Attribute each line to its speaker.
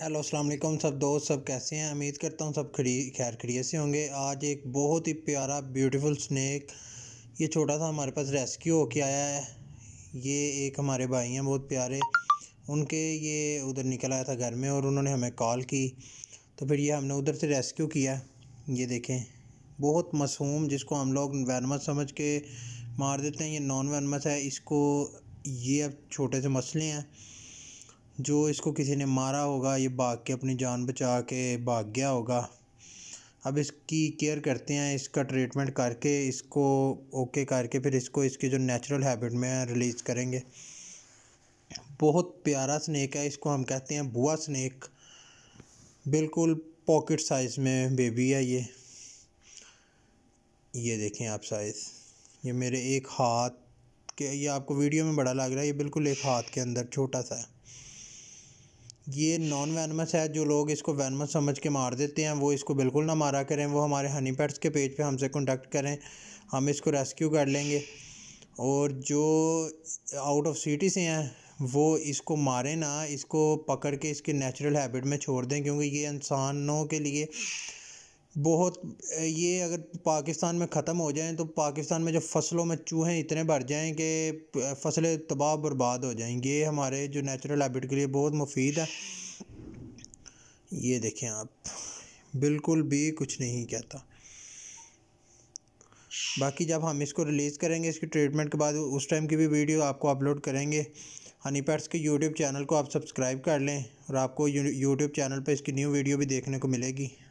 Speaker 1: hello अस्सलाम वालेकुम सब दोस्त सब कैसे हैं उम्मीद करता हूँ सब खड़ी खैर खड़ी से होंगे आज एक बहुत ही प्यारा ब्यूटीफुल स्नैक ये छोटा सा हमारे पास रेस्क्यू होके आया है ये एक हमारे भाई हैं बहुत प्यारे उनके ये उधर निकल आया था घर में और उन्होंने हमें कॉल की तो फिर ये हमने उधर से रेस्क्यू किया ये देखें बहुत मसूम जिसको हम लोग वैनमस समझ के मार देते हैं ये नॉन वैनमस है इसको ये अब छोटे से मसले हैं जो इसको किसी ने मारा होगा ये भाग के अपनी जान बचा के भाग गया होगा अब इसकी केयर करते हैं इसका ट्रीटमेंट करके इसको ओके करके फिर इसको इसके जो नेचुरल हैबिट में रिलीज़ करेंगे बहुत प्यारा स्नैक है इसको हम कहते हैं बुआ स्नैक बिल्कुल पॉकेट साइज़ में बेबी है ये ये देखें आप साइज़ ये मेरे एक हाथ के ये आपको वीडियो में बड़ा लग रहा है ये बिल्कुल एक हाथ के अंदर छोटा सा है ये नॉन वैनमस है जो लोग इसको वैनमस समझ के मार देते हैं वो इसको बिल्कुल ना मारा करें वो हमारे हनी पैट्स के पेज पे हमसे कॉन्टेक्ट करें हम इसको रेस्क्यू कर लेंगे और जो आउट ऑफ सिटी से हैं वो इसको मारें ना इसको पकड़ के इसके नेचुरल हैबिट में छोड़ दें क्योंकि ये इंसानों के लिए बहुत ये अगर पाकिस्तान में ख़त्म हो जाएँ तो पाकिस्तान में जो फसलों में चूहे इतने भर जाएँ कि फसलें तबाह बर्बाद हो जाएंगी ये हमारे जो नेचुरल हैबिट के लिए बहुत मुफीद है ये देखें आप बिल्कुल भी कुछ नहीं कहता बाकी जब हम इसको रिलीज़ करेंगे इसकी ट्रीटमेंट के बाद उस टाइम की भी वीडियो आपको अपलोड करेंगे हनी पैट्स के यूट्यूब चैनल को आप सब्सक्राइब कर लें और आपको यूट्यूब चैनल पर इसकी न्यू वीडियो भी देखने को मिलेगी